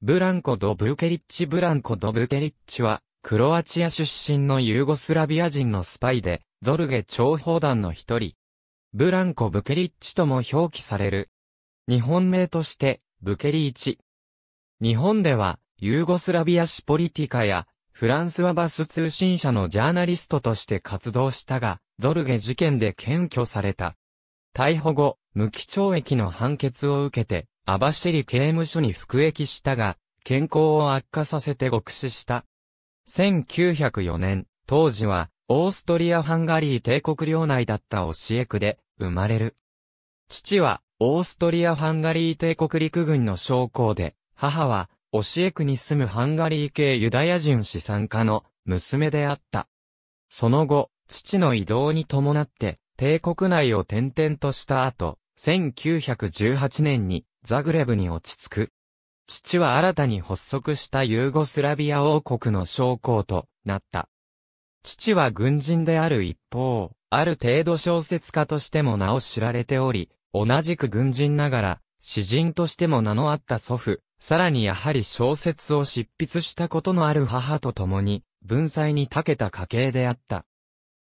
ブランコ・ド・ブーケリッチ・ブランコ・ド・ブーケリッチは、クロアチア出身のユーゴスラビア人のスパイで、ゾルゲ諜報団の一人。ブランコ・ブケリッチとも表記される。日本名として、ブケリーチ。日本では、ユーゴスラビア史ポリティカや、フランスはバス通信社のジャーナリストとして活動したが、ゾルゲ事件で検挙された。逮捕後、無期懲役の判決を受けて、網走刑務所に服役したが、健康を悪化させて獄死した。1904年、当時は、オーストリア・ハンガリー帝国領内だった教え区で、生まれる。父は、オーストリア・ハンガリー帝国陸軍の将校で、母は、教え区に住むハンガリー系ユダヤ人資産家の娘であった。その後、父の移動に伴って、帝国内を転々とした後、1918年にザグレブに落ち着く。父は新たに発足したユーゴスラビア王国の将校となった。父は軍人である一方、ある程度小説家としても名を知られており、同じく軍人ながら、詩人としても名のあった祖父、さらにやはり小説を執筆したことのある母と共に、文才に長けた家系であった。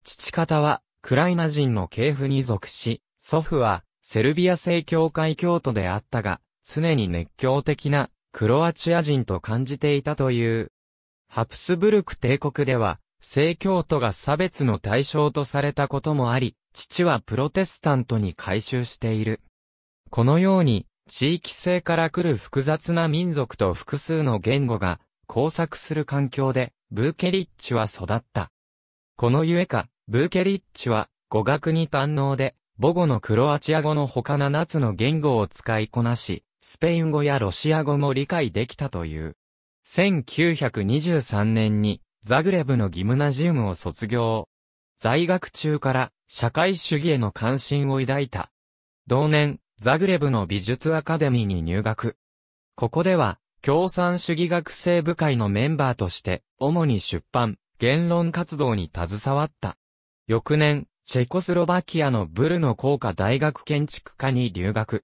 父方は、クライナ人の系譜に属し、祖父は、セルビア正教会教徒であったが、常に熱狂的なクロアチア人と感じていたという。ハプスブルク帝国では、正教徒が差別の対象とされたこともあり、父はプロテスタントに改修している。このように、地域性から来る複雑な民族と複数の言語が交錯する環境で、ブーケリッチは育った。このゆえか、ブーケリッチは語学に堪能で、母語のクロアチア語の他7つの言語を使いこなし、スペイン語やロシア語も理解できたという。1923年にザグレブのギムナジウムを卒業。在学中から社会主義への関心を抱いた。同年、ザグレブの美術アカデミーに入学。ここでは、共産主義学生部会のメンバーとして、主に出版、言論活動に携わった。翌年、チェコスロバキアのブルの高科大学建築科に留学。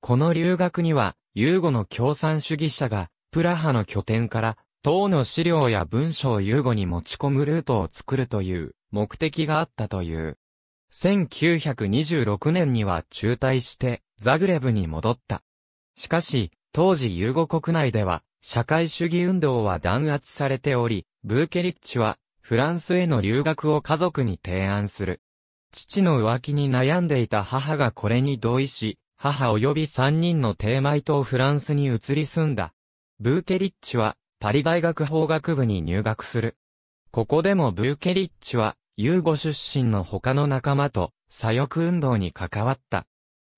この留学には、ユーゴの共産主義者が、プラハの拠点から、党の資料や文書をユーゴに持ち込むルートを作るという目的があったという。1926年には中退して、ザグレブに戻った。しかし、当時ユーゴ国内では、社会主義運動は弾圧されており、ブーケリッチは、フランスへの留学を家族に提案する。父の浮気に悩んでいた母がこれに同意し、母及び三人のテーマイとフランスに移り住んだ。ブーケリッチは、パリ大学法学部に入学する。ここでもブーケリッチは、ユーゴ出身の他の仲間と、左翼運動に関わった。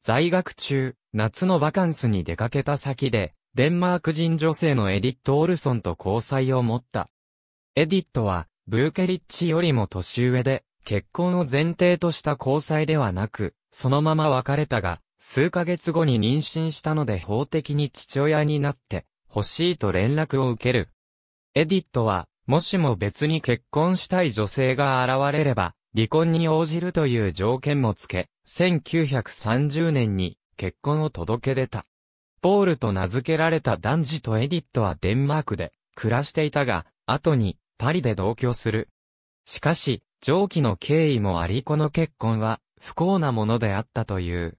在学中、夏のバカンスに出かけた先で、デンマーク人女性のエディット・オルソンと交際を持った。エディットは、ブーケリッチよりも年上で、結婚を前提とした交際ではなく、そのまま別れたが、数ヶ月後に妊娠したので法的に父親になって、欲しいと連絡を受ける。エディットは、もしも別に結婚したい女性が現れれば、離婚に応じるという条件もつけ、1930年に結婚を届け出た。ポールと名付けられた男児とエディットはデンマークで暮らしていたが、後にパリで同居する。しかし、上記の経緯もありこの結婚は不幸なものであったという。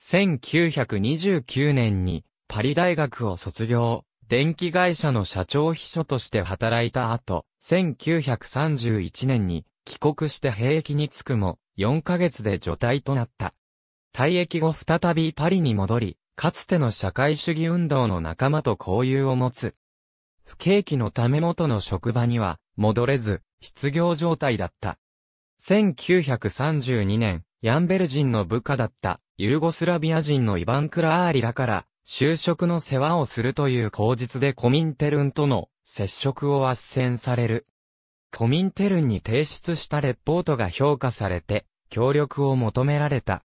1929年にパリ大学を卒業、電気会社の社長秘書として働いた後、1931年に帰国して兵役に着くも4ヶ月で除隊となった。退役後再びパリに戻り、かつての社会主義運動の仲間と交友を持つ。不景気のため元の職場には戻れず、失業状態だった。1932年、ヤンベル人の部下だったユーゴスラビア人のイバン・クラーリラから、就職の世話をするという口実でコミンテルンとの接触を斡旋される。コミンテルンに提出したレポートが評価されて、協力を求められた。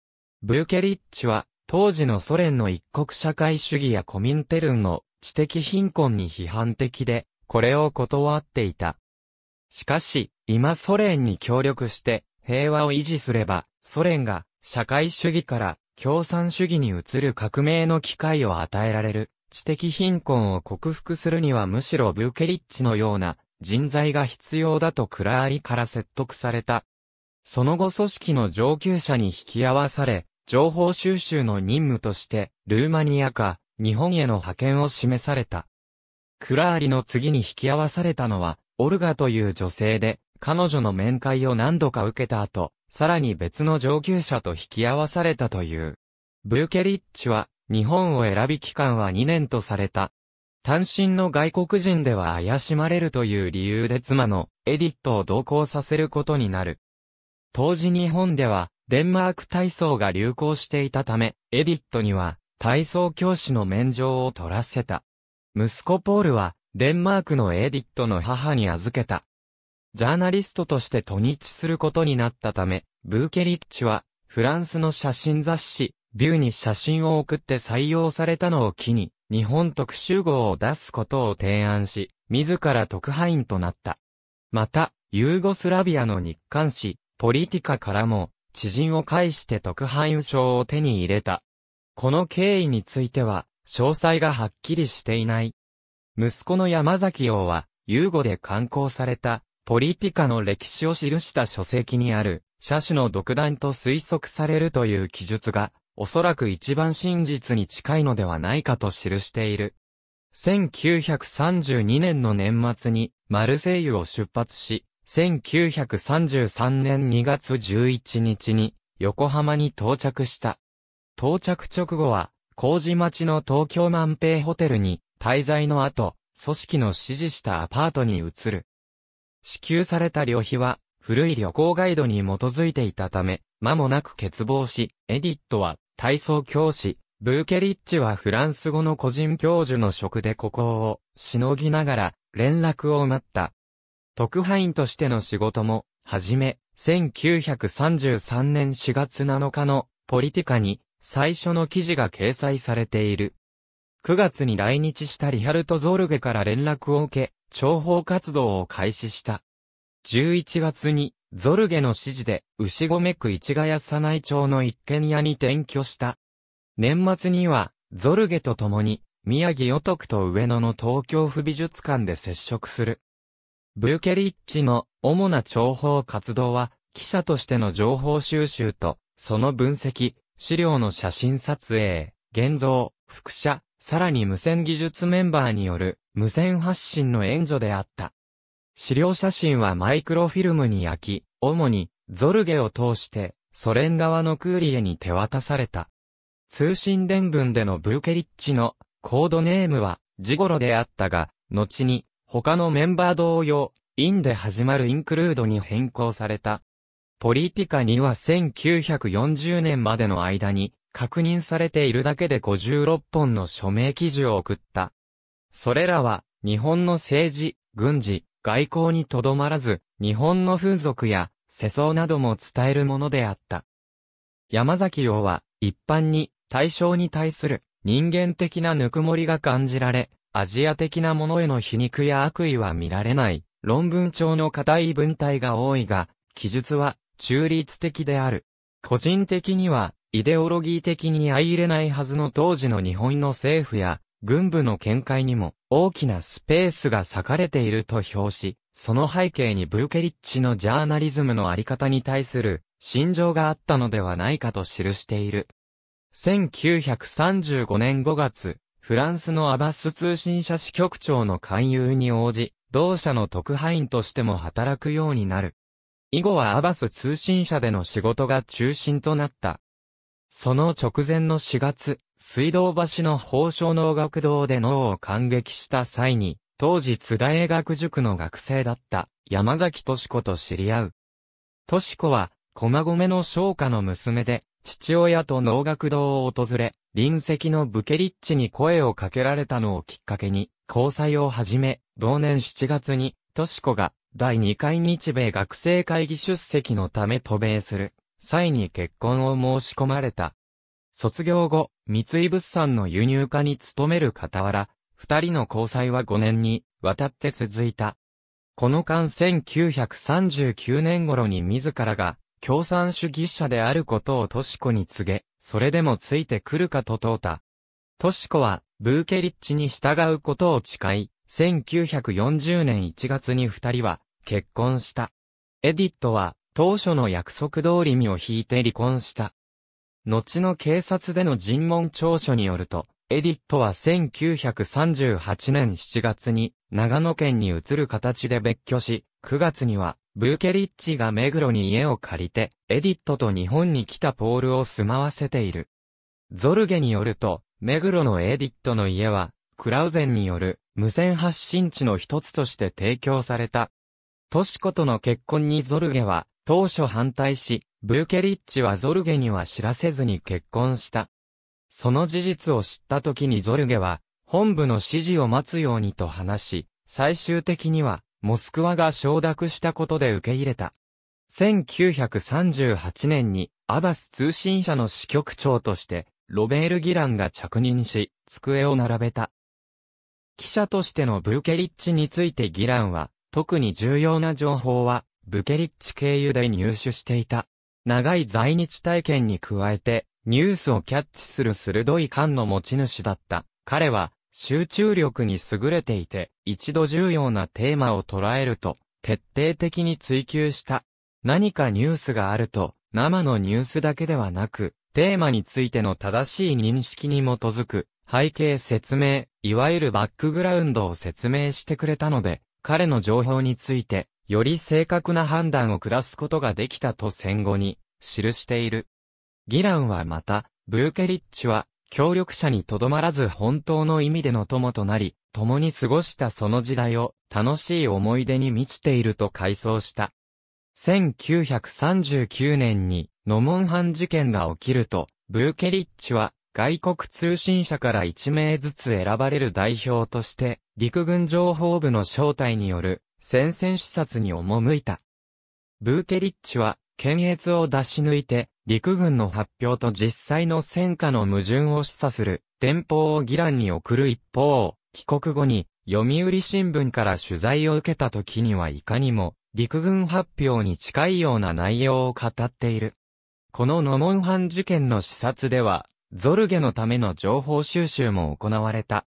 ブーケリッチは、当時のソ連の一国社会主義やコミンテルンの知的貧困に批判的で、これを断っていた。しかし、今ソ連に協力して平和を維持すれば、ソ連が社会主義から共産主義に移る革命の機会を与えられる。知的貧困を克服するにはむしろブーケリッチのような人材が必要だとクラーリから説得された。その後組織の上級者に引き合わされ、情報収集の任務として、ルーマニアか、日本への派遣を示された。クラーリの次に引き合わされたのは、オルガという女性で、彼女の面会を何度か受けた後、さらに別の上級者と引き合わされたという。ブーケリッチは、日本を選び期間は2年とされた。単身の外国人では怪しまれるという理由で妻のエディットを同行させることになる。当時日本ではデンマーク体操が流行していたため、エディットには体操教師の免状を取らせた。息子ポールはデンマークのエディットの母に預けた。ジャーナリストとして都日することになったため、ブーケリッチは、フランスの写真雑誌、ビューに写真を送って採用されたのを機に、日本特集号を出すことを提案し、自ら特派員となった。また、ユーゴスラビアの日刊誌、ポリティカからも、知人を介して特派員賞を手に入れた。この経緯については、詳細がはっきりしていない。息子の山崎王は、ユーゴで刊行された、ポリティカの歴史を記した書籍にある、車種の独断と推測されるという記述が、おそらく一番真実に近いのではないかと記している。1932年の年末に、マルセイユを出発し、1933年2月11日に、横浜に到着した。到着直後は、麹町の東京万平ホテルに滞在の後、組織の指示したアパートに移る。支給された旅費は、古い旅行ガイドに基づいていたため、間もなく欠乏し、エディットは体操教師、ブーケリッチはフランス語の個人教授の職でここをしのぎながら連絡を待った。特派員としての仕事も、はじめ、1933年4月7日のポリティカに最初の記事が掲載されている。9月に来日したリハルト・ゾルゲから連絡を受け、諜報活動を開始した。11月に、ゾルゲの指示で、牛込区市ヶ谷佐内町の一軒家に転居した。年末には、ゾルゲと共に、宮城与徳と上野の東京府美術館で接触する。ブーケリッチの主な情報活動は、記者としての情報収集と、その分析、資料の写真撮影、現像、副写、さらに無線技術メンバーによる無線発信の援助であった。資料写真はマイクロフィルムに焼き、主にゾルゲを通してソ連側のクーリエに手渡された。通信伝文でのブーケリッチのコードネームはジゴロであったが、後に他のメンバー同様、インで始まるインクルードに変更された。ポリティカには1940年までの間に確認されているだけで56本の署名記事を送った。それらは、日本の政治、軍事、外交にとどまらず、日本の風俗や、世相なども伝えるものであった。山崎洋は、一般に、対象に対する、人間的なぬくもりが感じられ、アジア的なものへの皮肉や悪意は見られない、論文調の固い文体が多いが、記述は、中立的である。個人的には、イデオロギー的に相入れないはずの当時の日本の政府や軍部の見解にも大きなスペースが割かれていると評し、その背景にブルケリッチのジャーナリズムのあり方に対する心情があったのではないかと記している。1935年5月、フランスのアバス通信社支局長の勧誘に応じ、同社の特派員としても働くようになる。以後はアバス通信社での仕事が中心となったその直前の4月、水道橋の宝生能学堂で脳を感激した際に、当時津田英学塾の学生だった山崎敏子と知り合う。敏子は、駒込の商家の娘で、父親と能楽堂を訪れ、隣席のブケリッチに声をかけられたのをきっかけに、交際を始め、同年7月に、敏子が、第2回日米学生会議出席のため渡米する。際に結婚を申し込まれた。卒業後、三井物産の輸入家に勤める傍ら、二人の交際は5年にわたって続いた。この間1939年頃に自らが共産主義者であることをとしこに告げ、それでもついてくるかと問うた。としこは、ブーケリッチに従うことを誓い、1940年1月に二人は結婚した。エディットは当初の約束通り身を引いて離婚した。後の警察での尋問調書によると、エディットは1938年7月に長野県に移る形で別居し、9月にはブーケリッチが目黒に家を借りて、エディットと日本に来たポールを住まわせている。ゾルゲによると、目黒のエディットの家は、クラウゼンによる無線発信地の一つとして提供された。トシコとの結婚にゾルゲは当初反対し、ブーケリッチはゾルゲには知らせずに結婚した。その事実を知った時にゾルゲは、本部の指示を待つようにと話し、最終的には、モスクワが承諾したことで受け入れた。1938年に、アバス通信社の支局長として、ロベール・ギランが着任し、机を並べた。記者としてのブーケリッチについてギランは、特に重要な情報はブケリッチ経由で入手していた。長い在日体験に加えて、ニュースをキャッチする鋭い感の持ち主だった。彼は、集中力に優れていて、一度重要なテーマを捉えると、徹底的に追求した。何かニュースがあると、生のニュースだけではなく、テーマについての正しい認識に基づく、背景説明、いわゆるバックグラウンドを説明してくれたので、彼の情報について、より正確な判断を下すことができたと戦後に記している。ギランはまた、ブーケリッチは協力者にとどまらず本当の意味での友となり、共に過ごしたその時代を楽しい思い出に満ちていると回想した。1939年にノモンハン事件が起きると、ブーケリッチは外国通信社から1名ずつ選ばれる代表として、陸軍情報部の招待による戦線視察に赴いた。ブーケリッチは、検閲を出し抜いて、陸軍の発表と実際の戦火の矛盾を示唆する、電報を議論に送る一方、帰国後に、読売新聞から取材を受けた時にはいかにも、陸軍発表に近いような内容を語っている。このノモンハン事件の視察では、ゾルゲのための情報収集も行われた。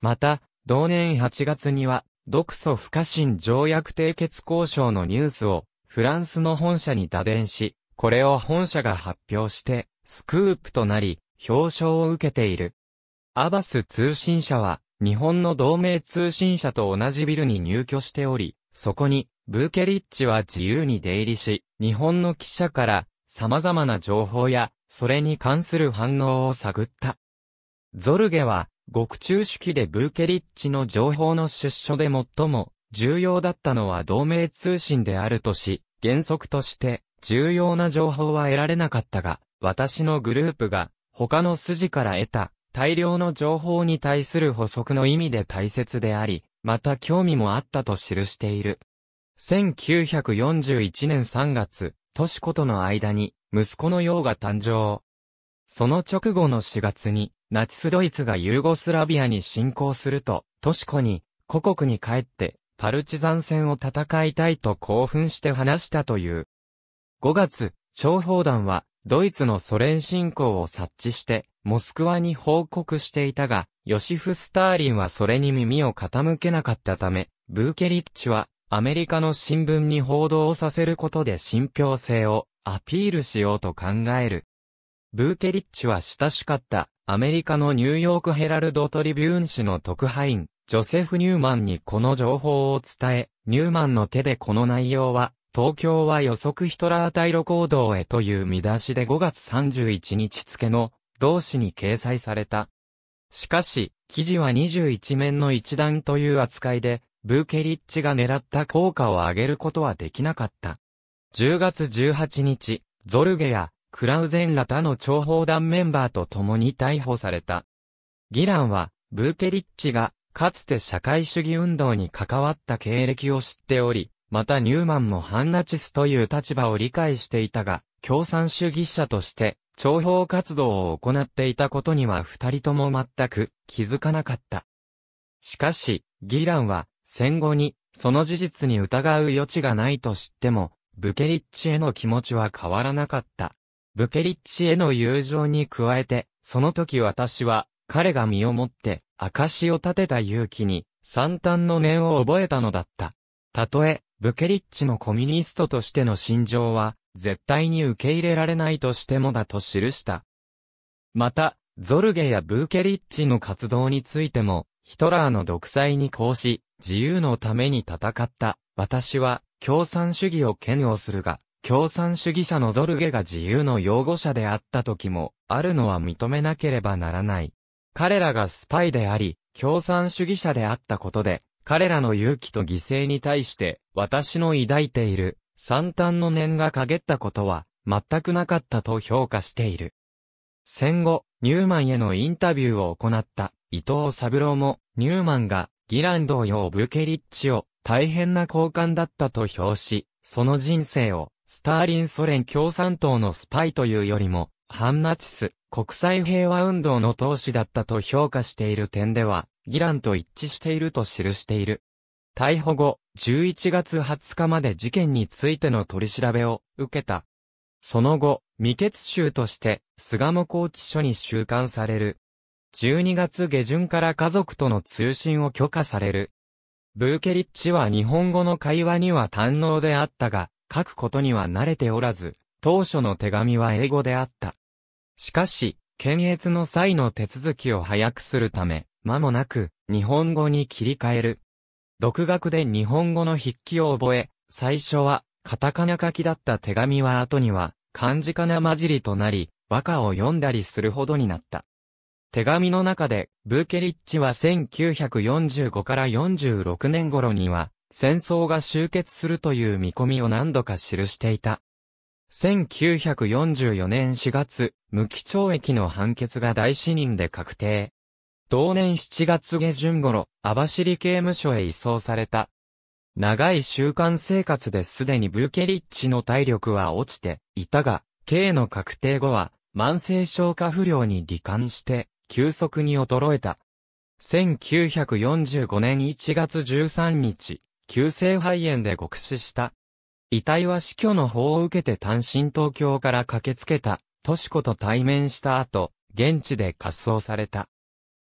また、同年8月には、独ソ不可侵条約締結交渉のニュースをフランスの本社に打電し、これを本社が発表して、スクープとなり、表彰を受けている。アバス通信社は、日本の同盟通信社と同じビルに入居しており、そこに、ブーケリッチは自由に出入りし、日本の記者から様々な情報や、それに関する反応を探った。ゾルゲは、獄中式でブーケリッチの情報の出所で最も重要だったのは同盟通信であるとし、原則として重要な情報は得られなかったが、私のグループが他の筋から得た大量の情報に対する補足の意味で大切であり、また興味もあったと記している。1941年3月、ト子との間に息子の陽が誕生。その直後の4月に、ナチスドイツがユーゴスラビアに侵攻すると、トシコに、故国に帰って、パルチザン戦を戦いたいと興奮して話したという。5月、諜報団は、ドイツのソ連侵攻を察知して、モスクワに報告していたが、ヨシフ・スターリンはそれに耳を傾けなかったため、ブーケリッチは、アメリカの新聞に報道させることで信憑性をアピールしようと考える。ブーケリッチは親しかったアメリカのニューヨークヘラルドトリビューン紙の特派員、ジョセフ・ニューマンにこの情報を伝え、ニューマンの手でこの内容は、東京は予測ヒトラー対ロ行動へという見出しで5月31日付の同紙に掲載された。しかし、記事は21面の一段という扱いで、ブーケリッチが狙った効果を上げることはできなかった。10月18日、ゾルゲやクラウゼンら他の諜報団メンバーと共に逮捕された。ギランは、ブーケリッチが、かつて社会主義運動に関わった経歴を知っており、またニューマンも反ナチスという立場を理解していたが、共産主義者として、諜報活動を行っていたことには二人とも全く気づかなかった。しかし、ギランは、戦後に、その事実に疑う余地がないと知っても、ブケリッチへの気持ちは変わらなかった。ブケリッチへの友情に加えて、その時私は、彼が身をもって、証を立てた勇気に、惨憺の念を覚えたのだった。たとえ、ブケリッチのコミュニストとしての心情は、絶対に受け入れられないとしてもだと記した。また、ゾルゲやブーケリッチの活動についても、ヒトラーの独裁に抗し、自由のために戦った。私は、共産主義を嫌悪するが、共産主義者のゾルゲが自由の擁護者であった時も、あるのは認めなければならない。彼らがスパイであり、共産主義者であったことで、彼らの勇気と犠牲に対して、私の抱いている、惨憺の念が陰ったことは、全くなかったと評価している。戦後、ニューマンへのインタビューを行った伊藤三郎も、ニューマンがギランドをブケリッチを大変な交換だったと評し、その人生をスターリンソ連共産党のスパイというよりも、反ナチス、国際平和運動の党首だったと評価している点では、ギランと一致していると記している。逮捕後、11月20日まで事件についての取り調べを受けた。その後、未決集として、菅野高知署に収監される。12月下旬から家族との通信を許可される。ブーケリッチは日本語の会話には堪能であったが、書くことには慣れておらず、当初の手紙は英語であった。しかし、検閲の際の手続きを早くするため、間もなく日本語に切り替える。独学で日本語の筆記を覚え、最初はカタカナ書きだった手紙は後には漢字かな混じりとなり、和歌を読んだりするほどになった。手紙の中で、ブーケリッチは1945から46年頃には、戦争が終結するという見込みを何度か記していた。1944年4月、無期懲役の判決が大死人で確定。同年7月下旬頃、網走刑務所へ移送された。長い習慣生活ですでにブーケリッチの体力は落ちていたが、刑の確定後は、慢性消化不良に罹患して、急速に衰えた。1945年1月13日、急性肺炎で極死した。遺体は死去の法を受けて単身東京から駆けつけた、とし子と対面した後、現地で滑走された。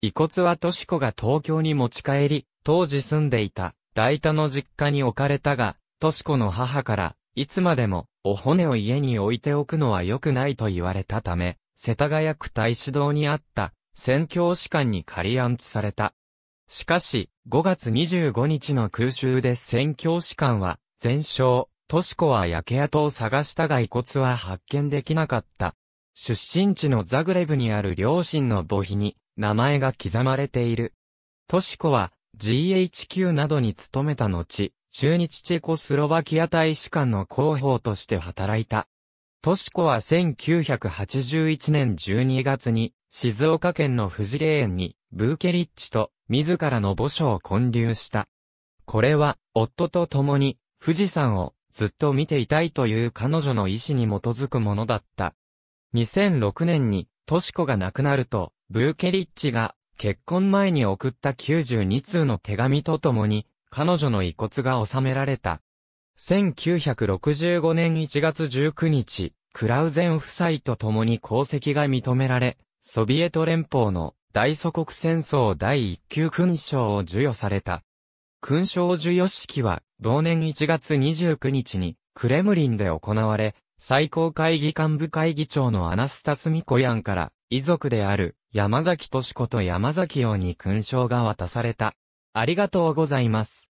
遺骨はとし子が東京に持ち帰り、当時住んでいた、大田の実家に置かれたが、とし子の母から、いつまでも、お骨を家に置いておくのは良くないと言われたため、世田谷区大使堂にあった、宣教師官に仮安置された。しかし、5月25日の空襲で宣教士官は全焼、トシコは焼け跡を探したが遺骨は発見できなかった。出身地のザグレブにある両親の墓碑に名前が刻まれている。トシコは GHQ などに勤めた後、中日チェコスロバキア大使館の広報として働いた。トシコは1981年12月に静岡県の富士霊園にブーケリッチと自らの墓所を建立した。これは、夫と共に、富士山をずっと見ていたいという彼女の意思に基づくものだった。2006年に、トシコが亡くなると、ブーケリッチが、結婚前に送った92通の手紙とともに、彼女の遺骨が収められた。1965年1月19日、クラウゼン夫妻と共に功績が認められ、ソビエト連邦の大祖国戦争第1級勲章を授与された。勲章授与式は、同年1月29日に、クレムリンで行われ、最高会議幹部会議長のアナスタス・ミコヤンから、遺族である、山崎敏子と山崎洋に勲章が渡された。ありがとうございます。